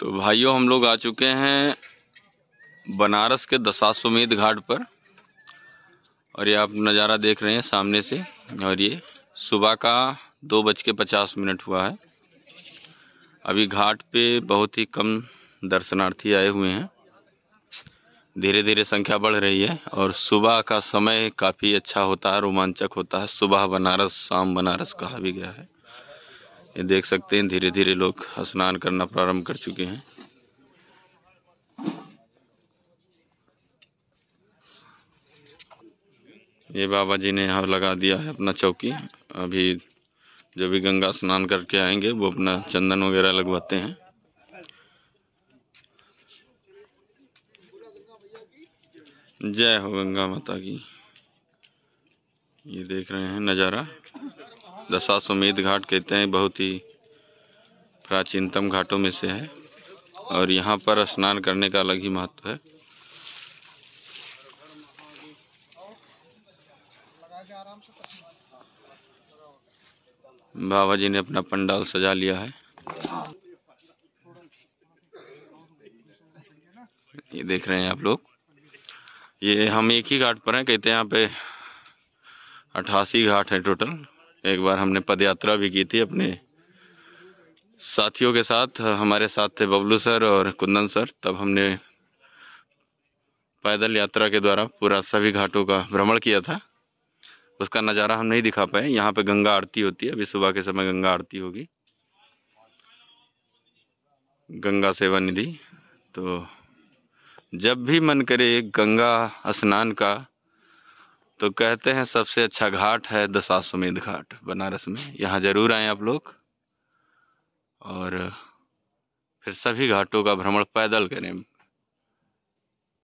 तो भाइयों हम लोग आ चुके हैं बनारस के दशाश्वमेध घाट पर और ये आप नज़ारा देख रहे हैं सामने से और ये सुबह का दो बज के पचास मिनट हुआ है अभी घाट पे बहुत ही कम दर्शनार्थी आए हुए हैं धीरे धीरे संख्या बढ़ रही है और सुबह का समय काफ़ी अच्छा होता है रोमांचक होता है सुबह बनारस शाम बनारस कहा भी गया है ये देख सकते हैं धीरे धीरे लोग स्नान करना प्रारंभ कर चुके हैं ये बाबा जी ने यहाँ लगा दिया है अपना चौकी अभी जो भी गंगा स्नान करके आएंगे वो अपना चंदन वगैरह लगवाते हैं जय हो गंगा माता की ये देख रहे हैं नज़ारा दशाश्वमेध घाट कहते हैं बहुत ही प्राचीनतम घाटों में से है और यहाँ पर स्नान करने का अलग ही महत्व है बाबा जी ने अपना पंडाल सजा लिया है ये देख रहे हैं आप लोग ये हम एक ही घाट पर हैं कहते हैं यहाँ पे अट्ठासी घाट है टोटल एक बार हमने पद यात्रा भी की थी अपने साथियों के साथ हमारे साथ थे बबलू सर और कुंदन सर तब हमने पैदल यात्रा के द्वारा पूरा सभी घाटों का भ्रमण किया था उसका नज़ारा हम नहीं दिखा पाए यहाँ पे गंगा आरती होती है अभी सुबह के समय गंगा आरती होगी गंगा सेवा निधि तो जब भी मन करे गंगा स्नान का तो कहते हैं सबसे अच्छा घाट है दशाश्वमेध घाट बनारस में यहाँ ज़रूर आए आप लोग और फिर सभी घाटों का भ्रमण पैदल करें